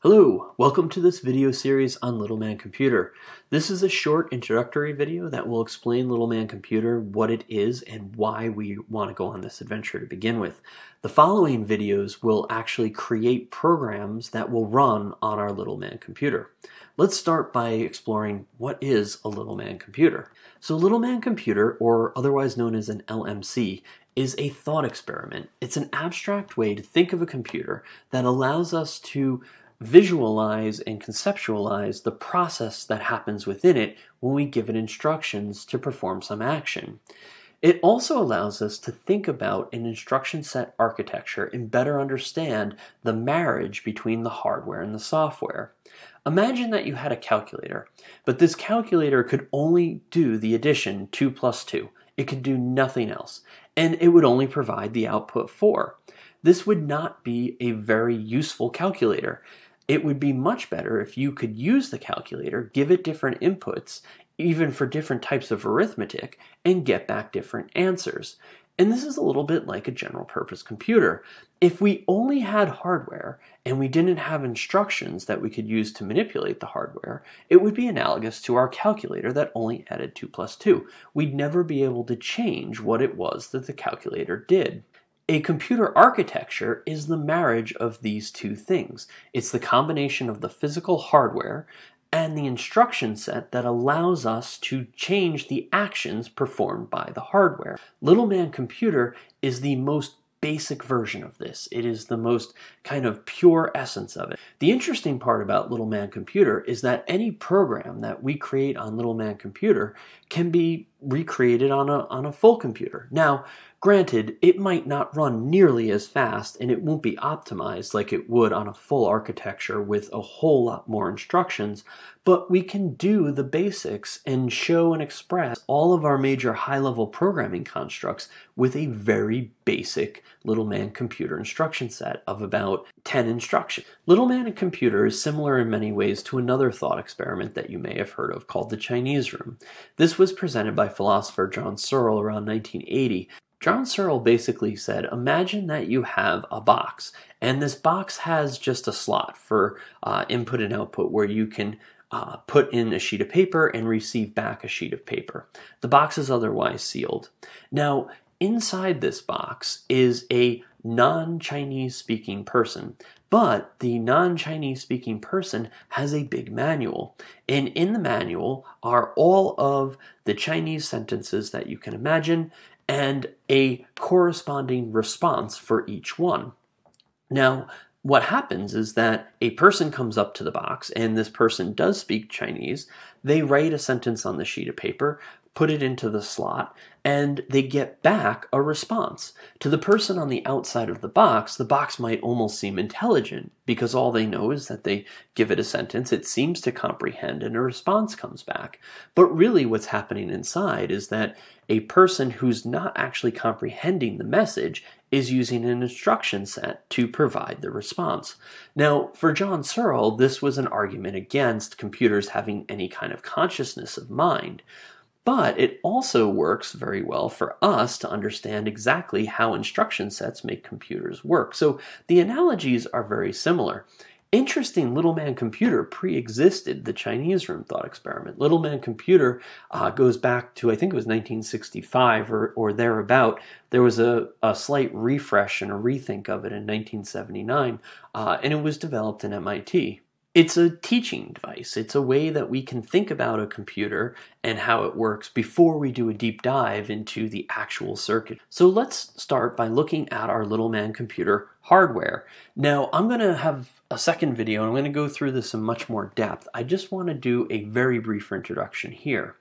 Hello, welcome to this video series on Little Man Computer. This is a short introductory video that will explain Little Man Computer, what it is, and why we want to go on this adventure to begin with. The following videos will actually create programs that will run on our Little Man Computer. Let's start by exploring what is a Little Man Computer. So Little Man Computer, or otherwise known as an LMC, is a thought experiment. It's an abstract way to think of a computer that allows us to visualize and conceptualize the process that happens within it when we give it instructions to perform some action. It also allows us to think about an instruction set architecture and better understand the marriage between the hardware and the software. Imagine that you had a calculator, but this calculator could only do the addition 2 plus 2. It could do nothing else, and it would only provide the output 4. This would not be a very useful calculator it would be much better if you could use the calculator, give it different inputs, even for different types of arithmetic, and get back different answers. And this is a little bit like a general purpose computer. If we only had hardware and we didn't have instructions that we could use to manipulate the hardware, it would be analogous to our calculator that only added 2 plus 2. We'd never be able to change what it was that the calculator did. A computer architecture is the marriage of these two things. It's the combination of the physical hardware and the instruction set that allows us to change the actions performed by the hardware. Little Man Computer is the most basic version of this. It is the most kind of pure essence of it. The interesting part about Little Man Computer is that any program that we create on Little Man Computer can be recreated on a, on a full computer. Now, granted, it might not run nearly as fast and it won't be optimized like it would on a full architecture with a whole lot more instructions, but we can do the basics and show and express all of our major high level programming constructs with a very basic Little Man Computer instruction set of about 10 instructions. Little Man and Computer is similar in many ways to another thought experiment that you may have heard of called the Chinese Room. This was presented by philosopher John Searle around 1980. John Searle basically said, imagine that you have a box, and this box has just a slot for uh, input and output where you can uh, put in a sheet of paper and receive back a sheet of paper. The box is otherwise sealed. Now, inside this box is a non Chinese speaking person. But the non Chinese speaking person has a big manual. And in the manual are all of the Chinese sentences that you can imagine and a corresponding response for each one. Now, what happens is that a person comes up to the box and this person does speak Chinese. They write a sentence on the sheet of paper, put it into the slot, and they get back a response. To the person on the outside of the box, the box might almost seem intelligent because all they know is that they give it a sentence, it seems to comprehend, and a response comes back. But really, what's happening inside is that a person who's not actually comprehending the message is using an instruction set to provide the response. Now, for John Searle, this was an argument against computers having any kind of consciousness of mind but it also works very well for us to understand exactly how instruction sets make computers work. So the analogies are very similar. Interesting, Little Man Computer pre-existed the Chinese room thought experiment. Little Man Computer uh, goes back to, I think it was 1965 or, or thereabout. There was a, a slight refresh and a rethink of it in 1979, uh, and it was developed in MIT it's a teaching device. It's a way that we can think about a computer and how it works before we do a deep dive into the actual circuit. So let's start by looking at our little man computer hardware. Now I'm going to have a second video and I'm going to go through this in much more depth. I just want to do a very brief introduction here.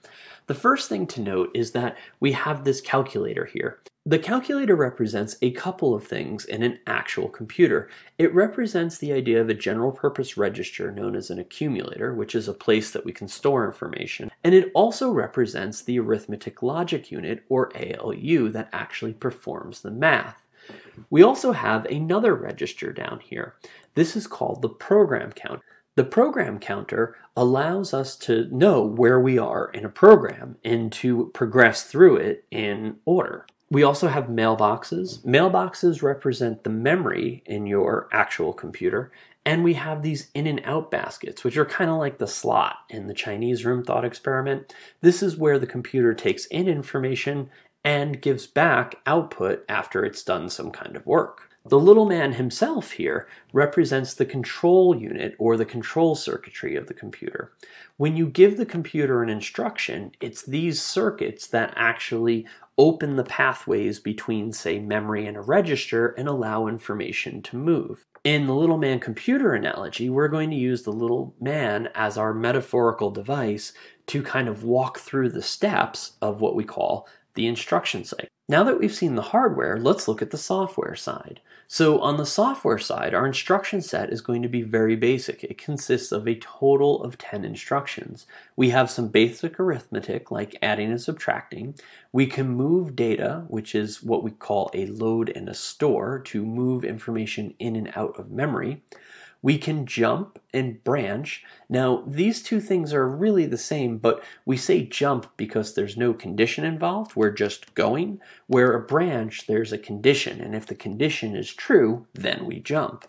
The first thing to note is that we have this calculator here. The calculator represents a couple of things in an actual computer. It represents the idea of a general purpose register known as an accumulator, which is a place that we can store information, and it also represents the arithmetic logic unit, or ALU, that actually performs the math. We also have another register down here. This is called the program count. The program counter allows us to know where we are in a program and to progress through it in order. We also have mailboxes. Mailboxes represent the memory in your actual computer, and we have these in and out baskets, which are kind of like the slot in the Chinese room thought experiment. This is where the computer takes in information and gives back output after it's done some kind of work. The little man himself here represents the control unit or the control circuitry of the computer. When you give the computer an instruction, it's these circuits that actually open the pathways between, say, memory and a register and allow information to move. In the little man computer analogy, we're going to use the little man as our metaphorical device to kind of walk through the steps of what we call the instruction set. Now that we've seen the hardware, let's look at the software side. So on the software side, our instruction set is going to be very basic. It consists of a total of 10 instructions. We have some basic arithmetic like adding and subtracting. We can move data, which is what we call a load and a store to move information in and out of memory. We can jump and branch. Now, these two things are really the same, but we say jump because there's no condition involved. We're just going. Where a branch, there's a condition, and if the condition is true, then we jump.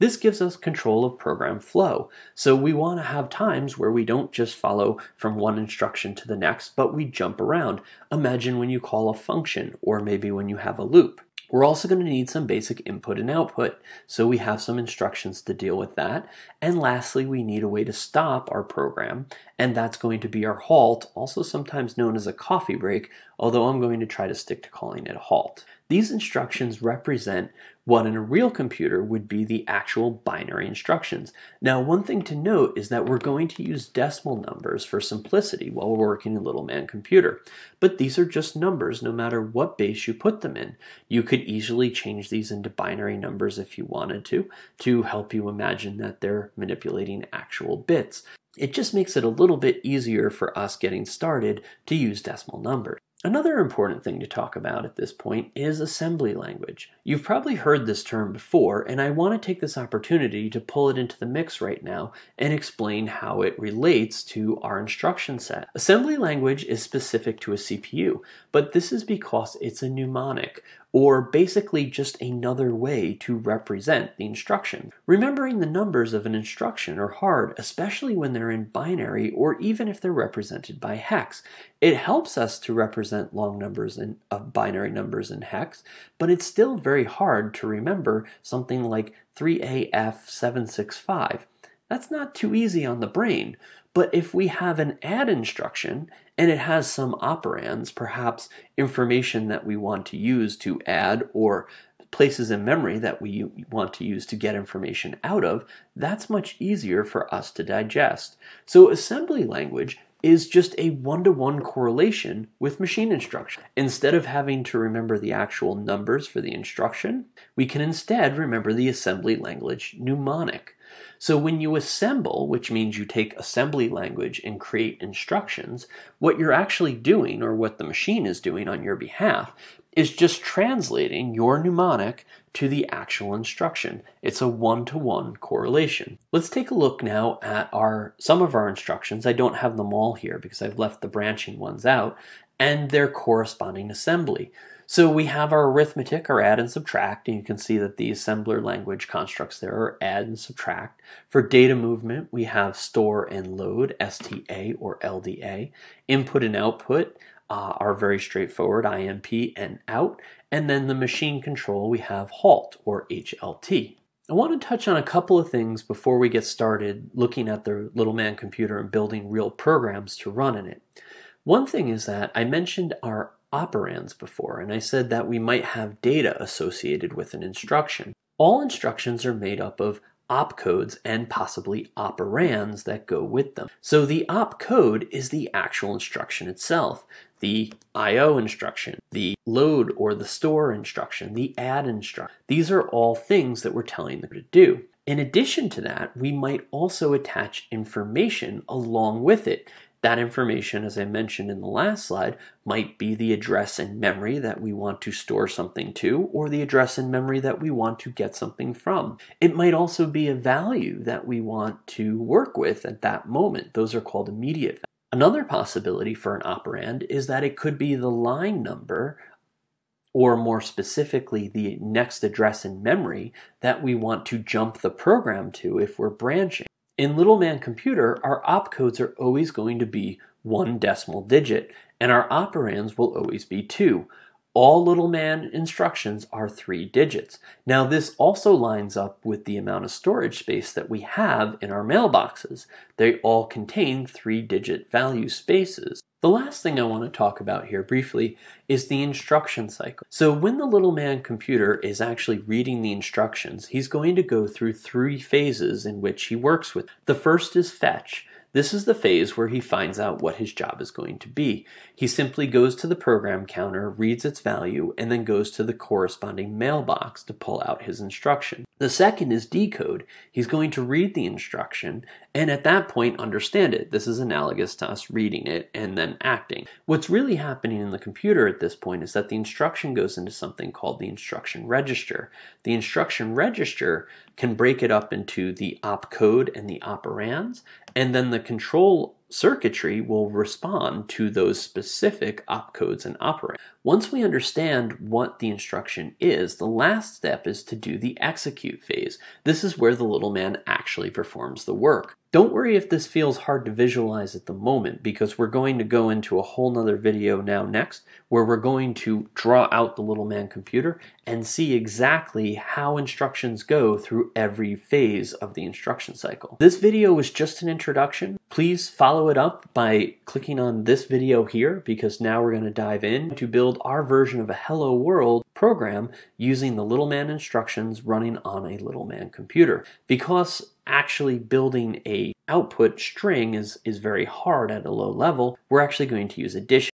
This gives us control of program flow. So we want to have times where we don't just follow from one instruction to the next, but we jump around. Imagine when you call a function or maybe when you have a loop. We're also going to need some basic input and output, so we have some instructions to deal with that. And lastly, we need a way to stop our program, and that's going to be our halt, also sometimes known as a coffee break, although I'm going to try to stick to calling it a halt. These instructions represent what in a real computer would be the actual binary instructions. Now, one thing to note is that we're going to use decimal numbers for simplicity while we're working in Little Man Computer. But these are just numbers no matter what base you put them in. You could easily change these into binary numbers if you wanted to, to help you imagine that they're manipulating actual bits. It just makes it a little bit easier for us getting started to use decimal numbers. Another important thing to talk about at this point is assembly language. You've probably heard this term before, and I want to take this opportunity to pull it into the mix right now and explain how it relates to our instruction set. Assembly language is specific to a CPU, but this is because it's a mnemonic, or basically just another way to represent the instruction. Remembering the numbers of an instruction are hard, especially when they're in binary or even if they're represented by hex. It helps us to represent long numbers and of binary numbers in hex, but it's still very hard to remember something like 3AF765 that's not too easy on the brain. But if we have an add instruction and it has some operands, perhaps information that we want to use to add or places in memory that we want to use to get information out of, that's much easier for us to digest. So assembly language is just a one to one correlation with machine instruction. Instead of having to remember the actual numbers for the instruction, we can instead remember the assembly language mnemonic. So when you assemble, which means you take assembly language and create instructions, what you're actually doing, or what the machine is doing on your behalf, is just translating your mnemonic to the actual instruction. It's a one-to-one correlation. Let's take a look now at our some of our instructions. I don't have them all here because I've left the branching ones out and their corresponding assembly. So we have our arithmetic, our add and subtract, and you can see that the assembler language constructs there are add and subtract. For data movement, we have store and load, STA or LDA. Input and output, uh, are very straightforward IMP and out. And then the machine control, we have HALT or HLT. I want to touch on a couple of things before we get started looking at the little man computer and building real programs to run in it. One thing is that I mentioned our operands before, and I said that we might have data associated with an instruction. All instructions are made up of opcodes and possibly operands that go with them. So the opcode is the actual instruction itself, the IO instruction, the load or the store instruction, the add instruction. These are all things that we're telling them to do. In addition to that, we might also attach information along with it. That information, as I mentioned in the last slide, might be the address in memory that we want to store something to, or the address in memory that we want to get something from. It might also be a value that we want to work with at that moment. Those are called immediate values. Another possibility for an operand is that it could be the line number or more specifically, the next address in memory that we want to jump the program to if we're branching. In Little Man Computer, our opcodes are always going to be one decimal digit, and our operands will always be 2. All little man instructions are three digits. Now, this also lines up with the amount of storage space that we have in our mailboxes. They all contain three digit value spaces. The last thing I want to talk about here briefly is the instruction cycle. So, when the little man computer is actually reading the instructions, he's going to go through three phases in which he works with. The first is fetch. This is the phase where he finds out what his job is going to be. He simply goes to the program counter, reads its value, and then goes to the corresponding mailbox to pull out his instruction. The second is decode. He's going to read the instruction and at that point understand it. This is analogous to us reading it and then acting. What's really happening in the computer at this point is that the instruction goes into something called the instruction register. The instruction register can break it up into the opcode and the operands, and then the the control circuitry will respond to those specific opcodes and operands. Once we understand what the instruction is, the last step is to do the execute phase. This is where the little man actually performs the work. Don't worry if this feels hard to visualize at the moment because we're going to go into a whole nother video now next where we're going to draw out the little man computer and see exactly how instructions go through every phase of the instruction cycle. This video was just an introduction. Please follow it up by clicking on this video here because now we're going to dive in to build our version of a hello world program using the little man instructions running on a little man computer. Because actually building a output string is, is very hard at a low level, we're actually going to use addition.